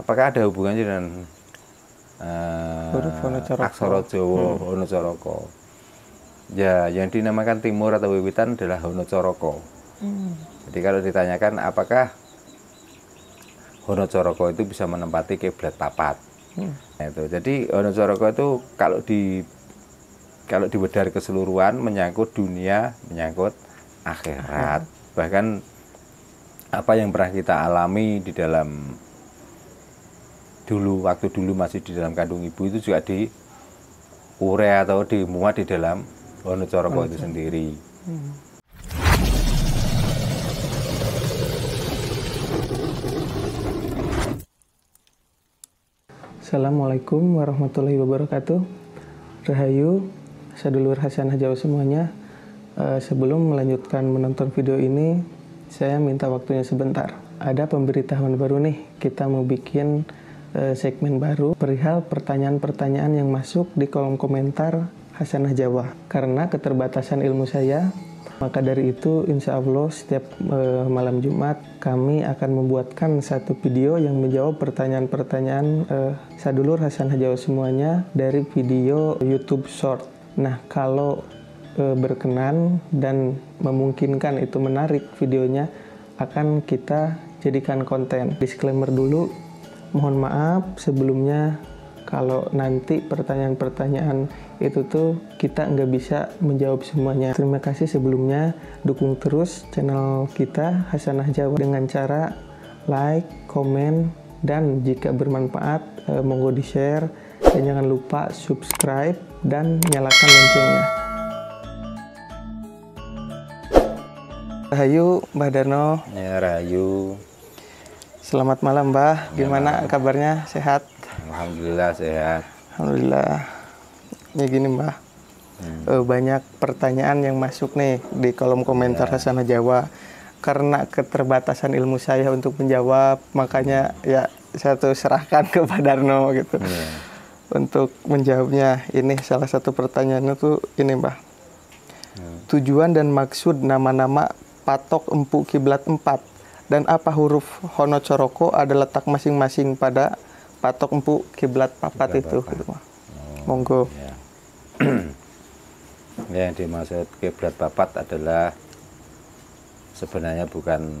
apakah ada hubungannya dengan uh, eh, huruf aksara Jawa hmm. Honocoroko? Ya, yang dinamakan timur atau wiwitan adalah Honocoroko. Hmm. Jadi kalau ditanyakan apakah Honocoroko itu bisa menempati kiblat papat? Hmm. Nah, itu. Jadi Honocoroko itu kalau di kalau dibedar keseluruhan menyangkut dunia, menyangkut akhirat. Hmm. Bahkan apa yang pernah kita alami di dalam dulu waktu dulu masih di dalam kandung ibu itu juga di urea atau di muat di dalam wonocoroko itu sendiri. Hmm. Assalamualaikum warahmatullahi wabarakatuh. Rahayu, Sadulur Hasanah Jawa semuanya. Eh, sebelum melanjutkan menonton video ini, saya minta waktunya sebentar. Ada pemberitahuan baru nih, kita mau bikin Eh, segmen baru perihal pertanyaan-pertanyaan yang masuk di kolom komentar Hasanah Jawa. Karena keterbatasan ilmu saya, maka dari itu insya Allah setiap eh, malam Jumat kami akan membuatkan satu video yang menjawab pertanyaan-pertanyaan eh, sadulur Hasanah Jawa semuanya dari video YouTube Short. Nah, kalau eh, berkenan dan memungkinkan itu menarik videonya akan kita jadikan konten. Disclaimer dulu, mohon maaf sebelumnya kalau nanti pertanyaan-pertanyaan itu tuh kita nggak bisa menjawab semuanya. Terima kasih sebelumnya dukung terus channel kita Hasanah Jawa dengan cara like, komen, dan jika bermanfaat eh, monggo di share dan jangan lupa subscribe dan nyalakan loncengnya. Rahayu, Mbah Darno. Ya, Rahayu. Selamat malam Mbah, gimana malam. kabarnya? Sehat? Alhamdulillah sehat. Alhamdulillah. Ya gini Mbah, hmm. e, banyak pertanyaan yang masuk nih di kolom komentar ya. Jawa. Karena keterbatasan ilmu saya untuk menjawab, makanya ya saya tuh serahkan ke Pak Darno gitu. Ya. Untuk menjawabnya, ini salah satu pertanyaannya tuh ini Mbah. Ya. Tujuan dan maksud nama-nama patok empu kiblat 4 dan apa huruf Hono Coroko ada letak masing-masing pada patok empu kiblat papat itu. Gitu, oh, Monggo. Ya. yang dimaksud kiblat papat adalah sebenarnya bukan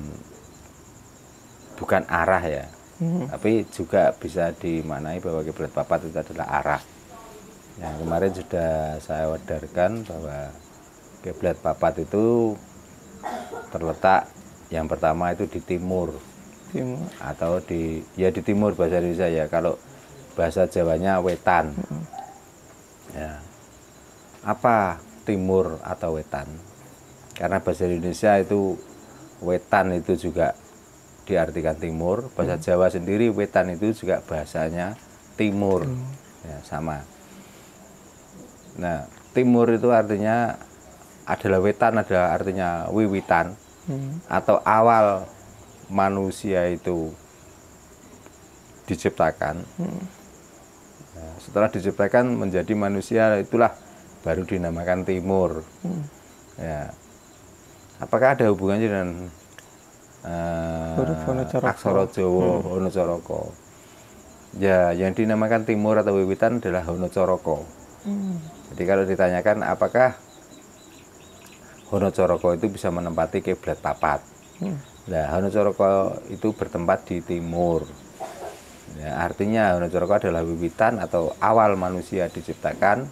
bukan arah ya. Hmm. Tapi juga bisa dimaknai bahwa kiblat papat itu adalah arah. Yang kemarin sudah saya wadarkan bahwa kiblat papat itu terletak yang pertama itu di timur. Timur. Atau di ya di timur bahasa Indonesia ya. Kalau bahasa Jawanya wetan. Hmm. Ya. Apa timur atau wetan? Karena bahasa Indonesia itu wetan itu juga diartikan timur. Bahasa hmm. Jawa sendiri wetan itu juga bahasanya timur. Hmm. Ya, sama. Nah, timur itu artinya adalah wetan adalah artinya wiwitan hmm. atau awal manusia itu diciptakan. Hmm. Nah, setelah diciptakan menjadi manusia itulah baru dinamakan timur. Hmm. Ya. Apakah ada hubungannya dengan uh, aksara Jawa hmm. Honocoroko? Ya, yang dinamakan timur atau wiwitan adalah Honocoroko. Hmm. Jadi kalau ditanyakan apakah Honocoroko itu bisa menempati kiblat papat. Nah, Honocoroko itu bertempat di timur. Ya, artinya Honocoroko adalah wibitan atau awal manusia diciptakan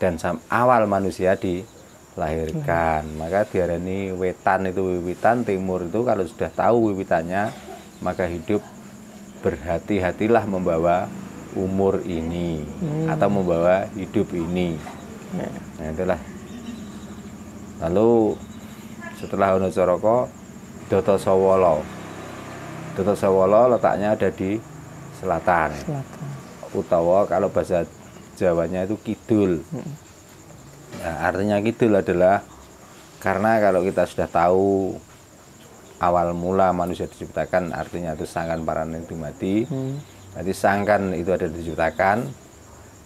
dan awal manusia dilahirkan. Hmm. Maka diarani wetan itu wibitan, timur itu kalau sudah tahu wibitannya maka hidup berhati-hatilah membawa umur ini hmm. atau membawa hidup ini. Ya. Nah, itulah lalu setelah Wonocoroko Doto Sawolo Doto Sawolo letaknya ada di selatan, selatan. utawa kalau bahasa Jawanya itu kidul hmm. nah, artinya kidul adalah karena kalau kita sudah tahu awal mula manusia diciptakan artinya itu sangkan paran itu mati hmm. nanti sangkan itu ada diciptakan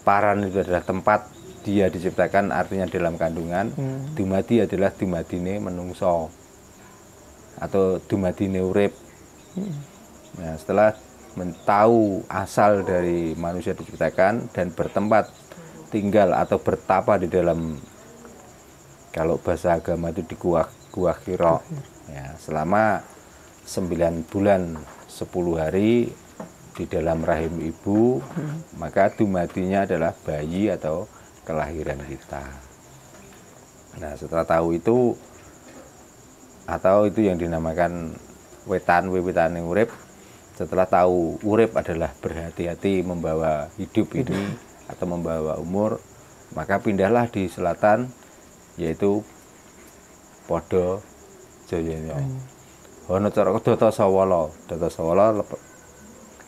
paran itu adalah tempat dia diciptakan artinya dalam kandungan hmm. dumadi adalah dumadine menungso atau dumadine urip hmm. nah setelah mentau asal dari manusia diciptakan dan bertempat tinggal atau bertapa di dalam kalau bahasa agama itu di gua gua kiro hmm. ya selama sembilan bulan sepuluh hari di dalam rahim ibu hmm. maka dumadinya adalah bayi atau kelahiran kita. Nah, setelah tahu itu atau itu yang dinamakan wetan yang urip setelah tahu urip adalah berhati-hati membawa hidup ini atau membawa umur maka pindahlah di selatan yaitu Podo Joyonyo. Hono hmm. Corokodo Dota Sawolo Dota Sawolo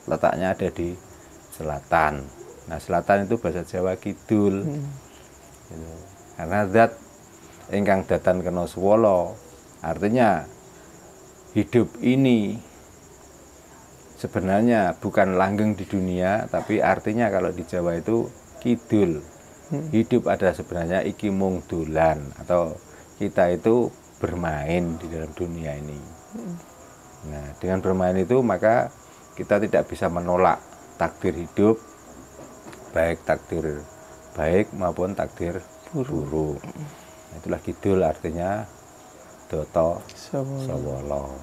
letaknya ada di selatan Nah selatan itu bahasa Jawa kidul. Hmm. Gitu. Karena zat ingkang datan kena swolo. Artinya hidup ini sebenarnya bukan langgeng di dunia, tapi artinya kalau di Jawa itu kidul. Hmm. Hidup ada sebenarnya iki mung dolan atau kita itu bermain di dalam dunia ini. Hmm. Nah, dengan bermain itu maka kita tidak bisa menolak takdir hidup baik takdir baik maupun takdir buruk. Nah, itulah kidul artinya Doto Sawolo.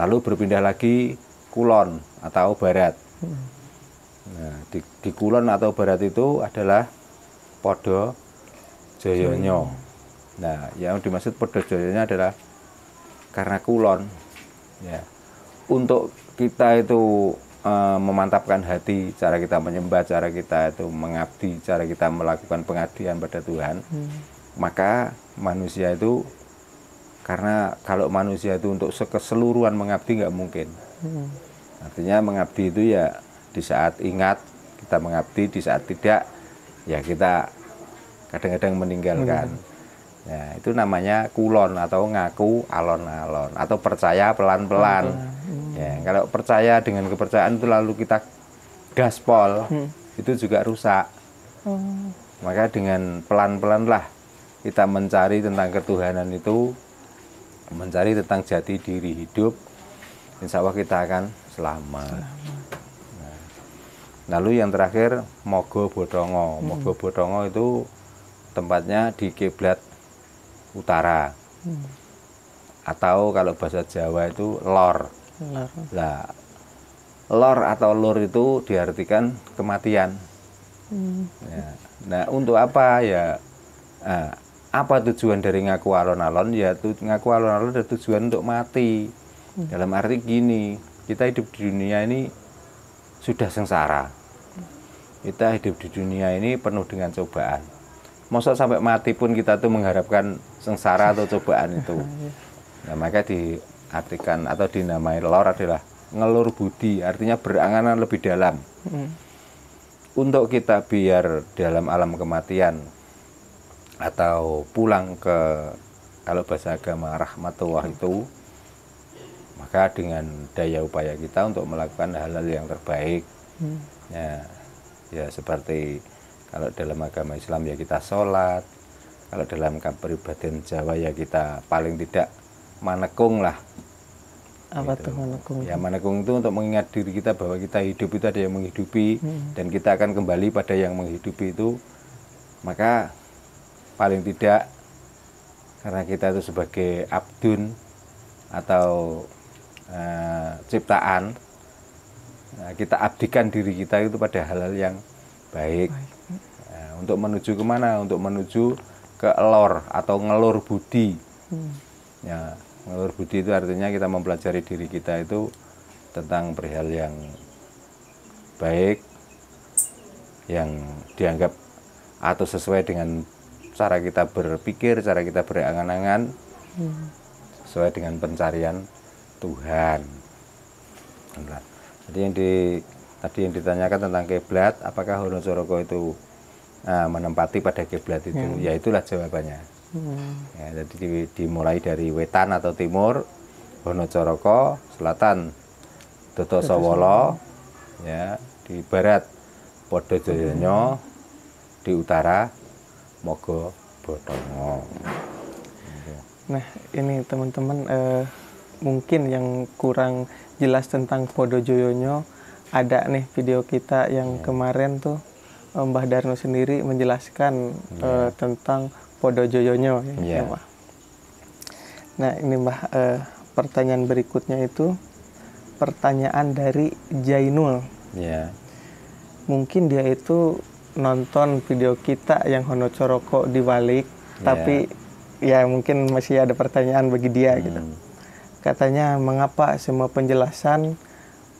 Lalu berpindah lagi kulon atau barat. Hmm. Nah, di, di kulon atau barat itu adalah Podo Joyonyo. Nah, yang dimaksud Podo Joyonyo adalah karena kulon. Ya. Untuk kita itu Eh, memantapkan hati cara kita menyembah cara kita itu mengabdi cara kita melakukan pengabdian pada Tuhan hmm. maka manusia itu karena kalau manusia itu untuk keseluruhan mengabdi nggak mungkin hmm. artinya mengabdi itu ya di saat ingat kita mengabdi di saat tidak ya kita kadang-kadang meninggalkan hmm Ya, itu namanya kulon atau ngaku alon-alon atau percaya pelan-pelan. Hmm. Ya, kalau percaya dengan kepercayaan itu lalu kita gaspol, hmm. itu juga rusak. Hmm. Maka dengan pelan-pelan lah kita mencari tentang ketuhanan itu, mencari tentang jati diri hidup, insya Allah kita akan selamat. Nah, lalu yang terakhir Mogo Bodongo. Hmm. Mogo Bodongo itu tempatnya di kiblat utara. Hmm. Atau kalau bahasa Jawa itu lor. Lor. Lah, lor atau lor itu diartikan kematian. Hmm. Ya. Nah, untuk apa ya? Nah, apa tujuan dari ngaku alon-alon? Ya, tu, ngaku alon-alon ada tujuan untuk mati. Hmm. Dalam arti gini, kita hidup di dunia ini sudah sengsara. Hmm. Kita hidup di dunia ini penuh dengan cobaan masa sampai mati pun kita tuh mengharapkan sengsara atau cobaan itu. Iya. Nah, maka diartikan atau dinamai lor adalah ngelur budi, artinya beranganan lebih dalam. Hmm. Untuk kita biar dalam alam kematian atau pulang ke kalau bahasa agama rahmatullah itu maka dengan daya upaya kita untuk melakukan hal-hal yang terbaik hmm. ya ya seperti kalau dalam agama Islam ya kita sholat. Kalau dalam kepribadian Jawa ya kita paling tidak manekung lah. Apa gitu. tuh manekung? Ya manekung itu untuk mengingat diri kita bahwa kita hidup itu ada yang menghidupi hmm. dan kita akan kembali pada yang menghidupi itu. Maka paling tidak karena kita itu sebagai abdun atau e, ciptaan eh, kita abdikan diri kita itu pada hal-hal yang baik, baik untuk menuju kemana untuk menuju ke elor atau ngelur budi hmm. ya ngelur budi itu artinya kita mempelajari diri kita itu tentang perihal yang baik yang dianggap atau sesuai dengan cara kita berpikir cara kita berangan-angan hmm. sesuai dengan pencarian Tuhan jadi yang di tadi yang ditanyakan tentang keblat, apakah Hono Soroko itu Eh, menempati pada kiblat itu hmm. ya itulah jawabannya hmm. ya, jadi dimulai dari wetan atau timur Honocoroko selatan Toto Sawolo ya di barat Podo hmm. di utara Mogo Botongo gitu. nah ini teman-teman eh, mungkin yang kurang jelas tentang Podo ada nih video kita yang ya. kemarin tuh Eh, Mbah Darno sendiri menjelaskan yeah. Iya. uh, tentang Podo ya, yeah. Iya. Nah ini Mbah uh, pertanyaan berikutnya itu pertanyaan dari Jainul. Yeah. Mungkin dia itu nonton video kita yang Hono Coroko di balik, yeah. tapi ya mungkin masih ada pertanyaan bagi dia gitu. hmm. gitu. Katanya mengapa semua penjelasan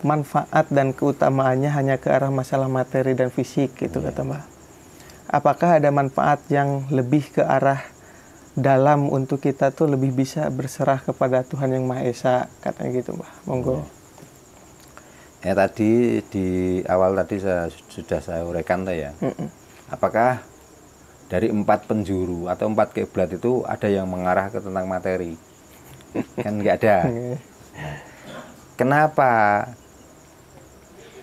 manfaat dan keutamaannya hanya ke arah masalah materi dan fisik gitu yeah. kata Mbak. Apakah ada manfaat yang lebih ke arah dalam untuk kita tuh lebih bisa berserah kepada Tuhan yang Maha Esa katanya gitu Mbak. Monggo. Ya. ya tadi di awal tadi saya sudah saya uraikan ya. Mm -mm. Apakah dari empat penjuru atau empat kiblat itu ada yang mengarah ke tentang materi? kan nggak ada. Iya. Kenapa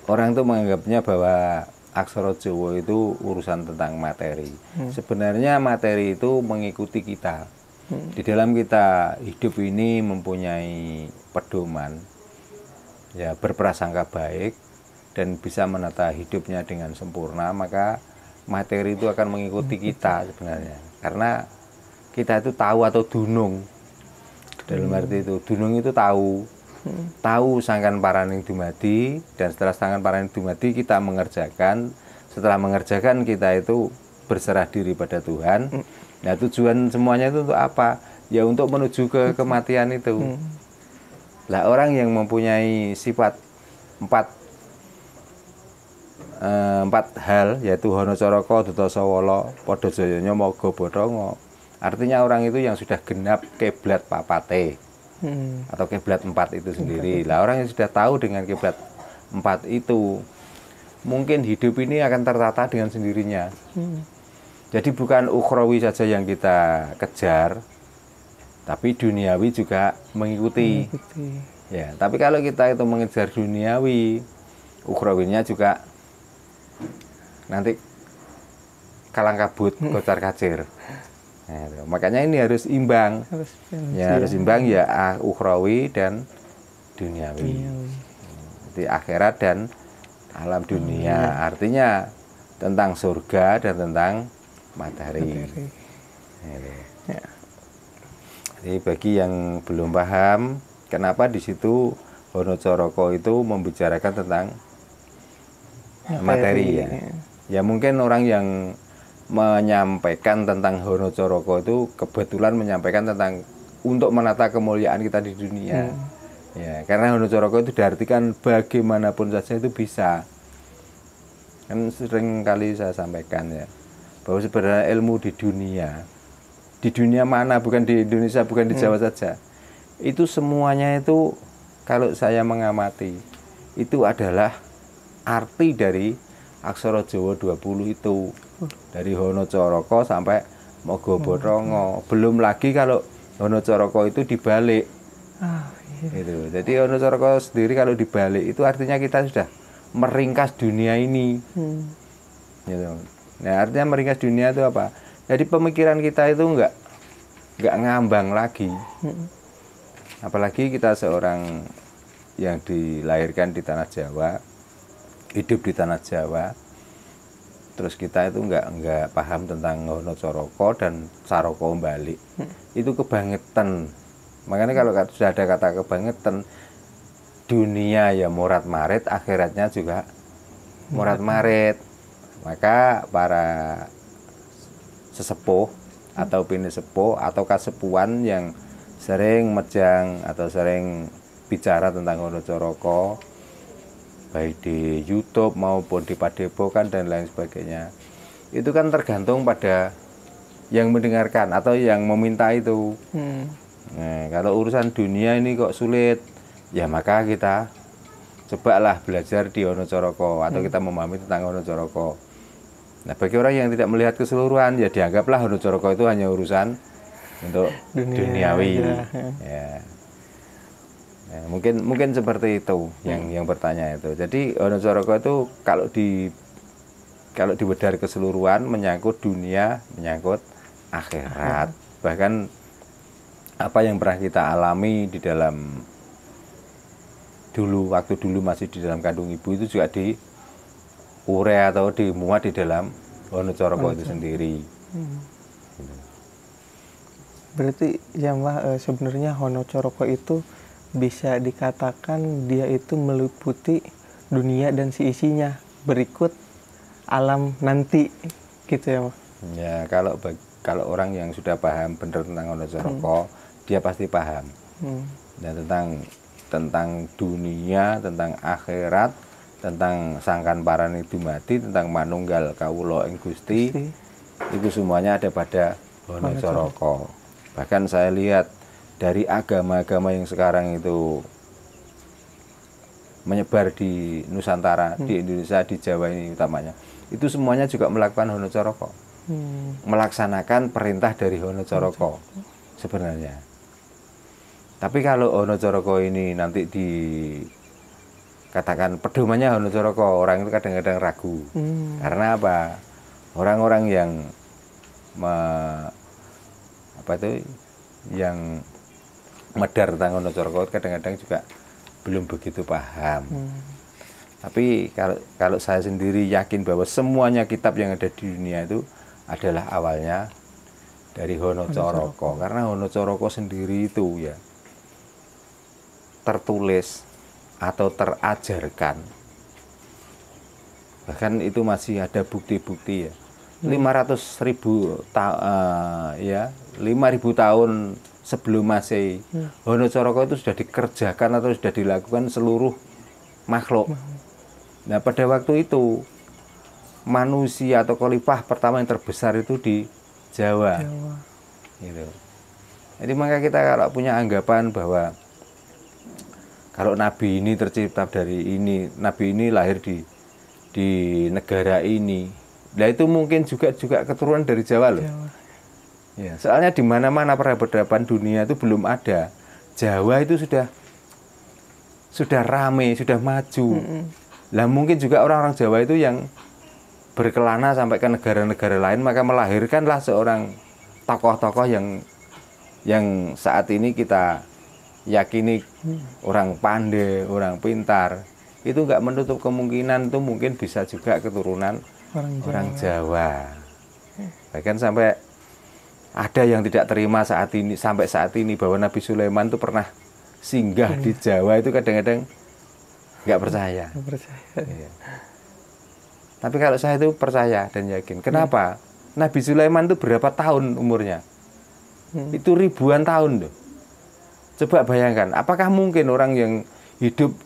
orang itu menganggapnya bahwa aksara Jawa itu urusan tentang materi. Hmm. Sebenarnya materi itu mengikuti kita. Hmm. Di dalam kita hidup ini mempunyai pedoman, ya berprasangka baik dan bisa menata hidupnya dengan sempurna, maka materi itu akan mengikuti hmm. kita sebenarnya. Karena kita itu tahu atau dunung. Dalam hmm. arti itu, dunung itu tahu tahu sangkan paraning dumadi dan setelah sangkan paraning dumadi kita mengerjakan setelah mengerjakan kita itu berserah diri pada Tuhan hmm. nah tujuan semuanya itu untuk apa ya untuk menuju ke hmm. kematian itu hmm. lah orang yang mempunyai sifat empat eh, empat hal yaitu hono coroko duto sawolo podo joyonyo mogo bodongo artinya orang itu yang sudah genap keblat papate hmm. atau kiblat empat itu sendiri. Lah orang yang sudah tahu dengan kiblat empat itu mungkin hidup ini akan tertata dengan sendirinya. Hmm. Jadi bukan ukrawi saja yang kita kejar, tapi duniawi juga mengikuti. mengikuti. Ya, tapi kalau kita itu mengejar duniawi, ukrawinya juga nanti kalang kabut, hmm. kocar kacir. Nah, makanya ini harus imbang. Harus ya, iya. harus imbang ya ah, ukhrawi dan duniawi. duniawi. Di akhirat dan alam dunia. Hmm. Artinya tentang surga dan tentang matahari. matahari. Ya. Jadi bagi yang belum paham kenapa di situ Hono Coroko itu membicarakan tentang materi, materi ya. ya. Ya mungkin orang yang menyampaikan tentang Hono Coroko itu kebetulan menyampaikan tentang untuk menata kemuliaan kita di dunia. Hmm. Ya, karena Hono Coroko itu diartikan bagaimanapun saja itu bisa. Kan sering kali saya sampaikan ya bahwa sebenarnya ilmu di dunia di dunia mana bukan di Indonesia bukan di hmm. Jawa hmm. saja itu semuanya itu kalau saya mengamati itu adalah arti dari aksara Jawa 20 itu. Dari Hono Coroko sampai Mogoborongo. Belum lagi kalau Hono Coroko itu dibalik. Oh, iya. itu. Jadi Coroko sendiri kalau dibalik itu artinya kita sudah meringkas dunia ini. Hmm. Gitu. Nah, artinya meringkas dunia itu apa? Jadi pemikiran kita itu enggak enggak ngambang lagi. Hmm. Apalagi kita seorang yang dilahirkan di tanah Jawa, hidup di tanah Jawa terus kita itu nggak nggak paham tentang Ngono Coroko dan Saroko kembali hmm. itu kebangetan makanya kalau sudah ada kata kebangetan dunia ya murat marit akhiratnya juga murat marit maka para sesepuh hmm. atau pini sepuh atau kasepuan yang sering mejang atau sering bicara tentang Ngono Coroko baik di YouTube maupun di Padepokan dan lain sebagainya itu kan tergantung pada yang mendengarkan atau yang meminta itu hmm. nah, kalau urusan dunia ini kok sulit ya maka kita cobalah belajar di Ono Onocoroko atau hmm. kita memahami tentang Ono Onocoroko nah bagi orang yang tidak melihat keseluruhan ya dianggaplah Ono Onocoroko itu hanya urusan untuk Dunia, duniawi ya. ya Ya, mungkin mungkin seperti itu yang hmm. yang bertanya itu. Jadi Wonosoroko itu kalau di kalau diwedar keseluruhan menyangkut dunia, menyangkut akhirat. Hmm. Bahkan apa yang pernah kita alami di dalam dulu waktu dulu masih di dalam kandung ibu itu juga di urea atau muat di dalam Onosoroko itu sendiri. Hmm. Berarti ya Mbah eh, sebenarnya coroko itu bisa dikatakan dia itu meliputi dunia dan si isinya berikut alam nanti gitu ya Ya kalau kalau orang yang sudah paham benar tentang Ono hmm. dia pasti paham hmm. dan tentang tentang dunia tentang akhirat tentang sangkan itu mati tentang manunggal kawulo ing gusti itu semuanya ada pada Ono bahkan saya lihat dari agama-agama yang sekarang itu menyebar di Nusantara, hmm. di Indonesia, di Jawa ini utamanya. Itu semuanya juga melakukan Hono Coroko. Hmm. Melaksanakan perintah dari Hono Coroko sebenarnya. Tapi kalau Hono Coroko ini nanti di katakan pedomannya Hono Coroko, orang itu kadang-kadang ragu. Hmm. Karena apa? Orang-orang yang me, apa itu yang medar tentang Coroko kadang-kadang juga belum begitu paham. Hmm. Tapi kalau kalau saya sendiri yakin bahwa semuanya kitab yang ada di dunia itu adalah awalnya dari Hono Coroko karena Hono Coroko sendiri itu ya tertulis atau terajarkan bahkan itu masih ada bukti-bukti ya 500 hmm. ribu ta uh, ya ribu tahun sebelum masih Hmm. Ya. Coroko itu sudah dikerjakan atau sudah dilakukan seluruh makhluk. Hmm. Nah, pada waktu itu manusia atau kolipah pertama yang terbesar itu di Jawa. Jawa. Gitu. Jadi maka kita kalau punya anggapan bahwa kalau nabi ini tercipta dari ini, nabi ini lahir di di negara ini. Nah, itu mungkin juga juga keturunan dari Jawa loh. Jawa Ya, soalnya di mana-mana peradaban dunia itu belum ada. Jawa itu sudah sudah rame, sudah maju. Mm -hmm. Lah mungkin juga orang-orang Jawa itu yang berkelana sampai ke negara-negara lain maka melahirkanlah seorang tokoh-tokoh yang yang saat ini kita yakini mm. orang pandai, orang pintar itu nggak menutup kemungkinan itu mungkin bisa juga keturunan orang Jawa, orang Jawa. Eh. bahkan sampai ada yang tidak terima saat ini sampai saat ini bahwa Nabi Sulaiman itu pernah singgah ini. di iya. Jawa itu kadang-kadang nggak percaya. Gak percaya. Iya. Tapi kalau saya itu percaya dan yakin. Kenapa? Ya. Nabi Sulaiman itu berapa tahun umurnya? Hmm. Itu ribuan tahun tuh. Coba bayangkan, apakah mungkin orang yang hidup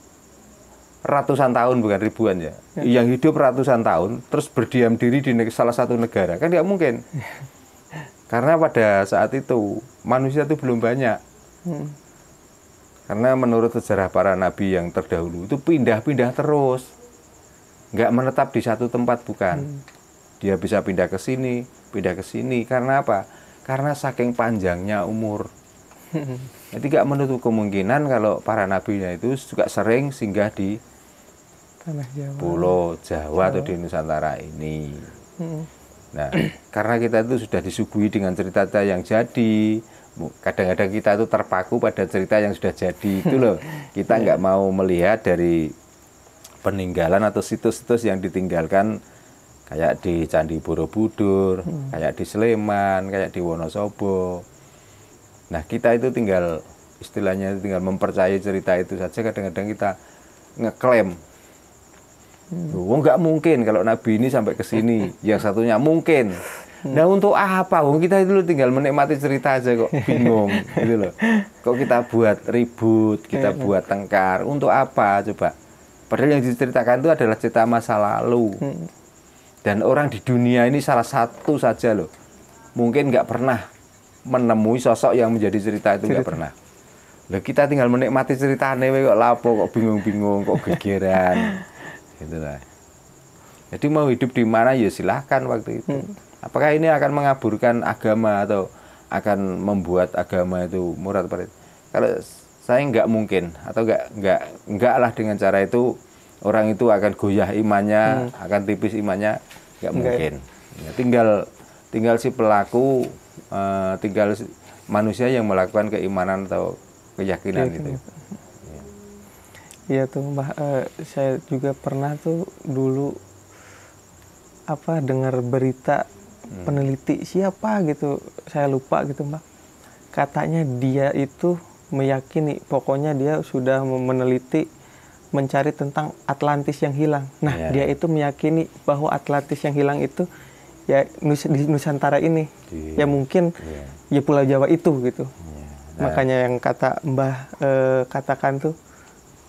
ratusan tahun bukan ribuan ya, ya. yang hidup ratusan tahun terus berdiam diri di salah satu negara kan nggak mungkin. Iya. Karena pada saat itu manusia itu belum banyak. Hmm. Karena menurut sejarah para nabi yang terdahulu itu pindah-pindah terus. Nggak menetap di satu tempat bukan. Hmm. Dia bisa pindah ke sini, pindah ke sini. Karena apa? Karena saking panjangnya umur. Jadi nggak menutup kemungkinan kalau para nabinya itu juga sering singgah di Tanah Jawa. Pulau Jawa, Jawa atau di Nusantara ini. Hmm. Nah, karena kita itu sudah disuguhi dengan cerita-cerita yang jadi, kadang-kadang kita itu terpaku pada cerita yang sudah jadi itu loh. Kita iya. nggak mau melihat dari peninggalan atau situs-situs yang ditinggalkan kayak di Candi Borobudur, hmm. kayak di Sleman, kayak di Wonosobo. Nah, kita itu tinggal istilahnya tinggal mempercayai cerita itu saja kadang-kadang kita ngeklaim Wong nggak mungkin kalau Nabi ini sampai ke sini, yang satunya mungkin. Nah untuk apa? Wong kita itu tinggal menikmati cerita aja kok bingung gitu loh. Kok kita buat ribut, kita buat tengkar, untuk apa coba? Padahal yang diceritakan itu adalah cerita masa lalu. Dan orang di dunia ini salah satu saja loh, mungkin nggak pernah menemui sosok yang menjadi cerita itu nggak pernah. Loh, kita tinggal menikmati cerita nih, kok lapo kok bingung-bingung kok gegeran gitu lah. Jadi mau hidup di mana ya silahkan waktu itu. Hmm. Apakah ini akan mengaburkan agama atau akan membuat agama itu murad perit? Kalau saya nggak mungkin atau nggak nggak nggak lah dengan cara itu orang itu akan goyah imannya, hmm. akan tipis imannya, nggak mungkin. Ya, tinggal tinggal si pelaku, uh, tinggal si manusia yang melakukan keimanan atau keyakinan, keyakinan. itu. Iya tuh bah, eh, saya juga pernah tuh dulu apa dengar berita hmm. peneliti siapa gitu saya lupa gitu mbak katanya dia itu meyakini pokoknya dia sudah meneliti mencari tentang Atlantis yang hilang nah ya. dia itu meyakini bahwa Atlantis yang hilang itu ya nus di Nusantara ini ya, ya mungkin ya. ya Pulau Jawa itu gitu ya. nah. makanya yang kata Mbah eh, katakan tuh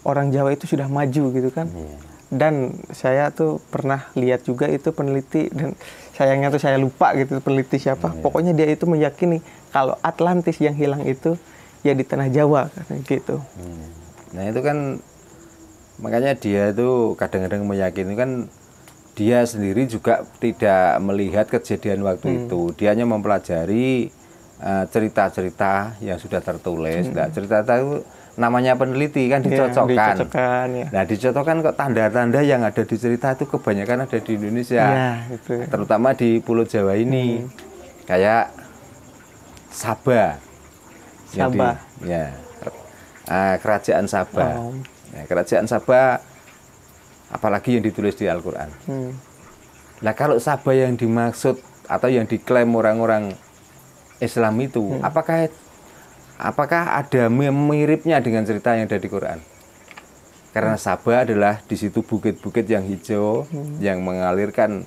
orang Jawa itu sudah maju gitu kan. Yeah. Dan saya tuh pernah lihat juga itu peneliti dan sayangnya tuh saya lupa gitu peneliti siapa. Yeah. Pokoknya dia itu meyakini kalau Atlantis yang hilang itu ya di tanah Jawa gitu. Hmm. Nah itu kan makanya dia itu kadang-kadang meyakini kan dia sendiri juga tidak melihat kejadian waktu hmm. itu. Dia hanya mempelajari eh, cerita-cerita uh, yang sudah tertulis. Hmm. Nah cerita itu namanya peneliti kan iya, dicocokkan. Ya, dicocokkan ya. Nah, dicocokkan kok tanda-tanda yang ada di cerita itu kebanyakan ada di Indonesia. Ya, itu. Terutama di Pulau Jawa ini. Hmm. Kayak Saba. Saba. Di, ya. Eh, kerajaan Saba. Oh. Nah, kerajaan Saba apalagi yang ditulis di Al-Qur'an. Hmm. Nah, kalau Saba yang dimaksud atau yang diklaim orang-orang Islam itu, hmm. apakah Apakah ada miripnya dengan cerita yang ada di Quran? Karena Sabah adalah di situ bukit-bukit yang hijau hmm. yang mengalirkan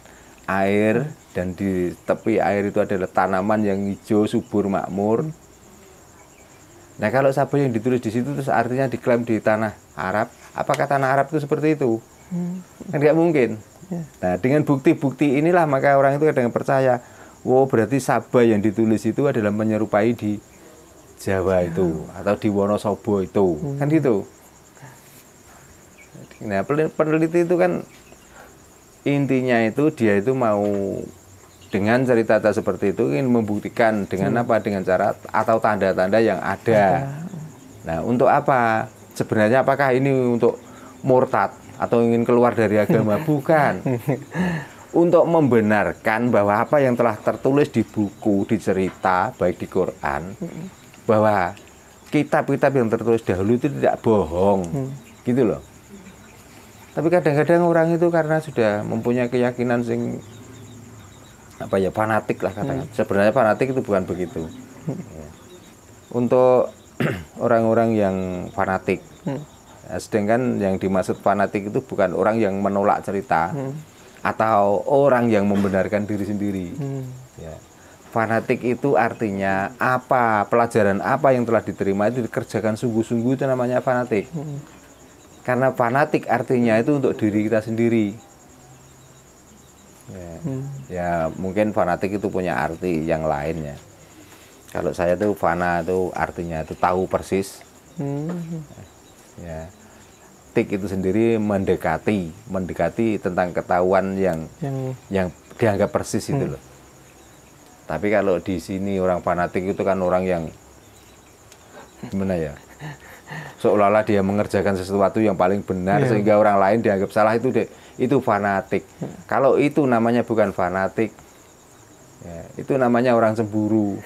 air dan di tepi air itu adalah tanaman yang hijau subur makmur. Hmm. Nah kalau Sabah yang ditulis di situ terus artinya diklaim di tanah Arab, apakah tanah Arab itu seperti itu? Hmm. Kan nggak mungkin. Yeah. Nah dengan bukti-bukti inilah maka orang itu kadang percaya, wow berarti Sabah yang ditulis itu adalah menyerupai di Jawa iya. itu atau di Wonosobo itu hmm. kan gitu. Nah peneliti itu kan intinya itu dia itu mau dengan cerita seperti itu ingin membuktikan dengan hmm. apa dengan cara atau tanda-tanda yang ada. Nah untuk apa sebenarnya apakah ini untuk murtad atau ingin keluar dari agama bukan untuk membenarkan bahwa apa yang telah tertulis di buku, di cerita, baik di Quran, hmm bahwa kitab-kitab yang tertulis dahulu itu tidak bohong hmm. gitu loh tapi kadang-kadang orang itu karena sudah mempunyai keyakinan sing apa ya fanatik lah katakan hmm. sebenarnya fanatik itu bukan begitu hmm. Ya. untuk orang-orang yang fanatik hmm. Nah, sedangkan yang dimaksud fanatik itu bukan orang yang menolak cerita hmm. atau orang yang membenarkan diri sendiri hmm. ya fanatik itu artinya apa pelajaran apa yang telah diterima itu dikerjakan sungguh-sungguh itu namanya fanatik hmm. karena fanatik artinya itu untuk diri kita sendiri ya, hmm. ya mungkin fanatik itu punya arti yang lainnya kalau saya tuh fana itu artinya itu tahu persis hmm. ya tik itu sendiri mendekati mendekati tentang ketahuan yang yang, yang dianggap persis hmm. itu loh tapi kalau di sini orang fanatik itu kan orang yang gimana ya? Seolah-olah dia mengerjakan sesuatu yang paling benar yeah. sehingga orang lain dianggap salah itu deh, itu fanatik. Kalau itu namanya bukan fanatik, ya, itu namanya orang cemburu.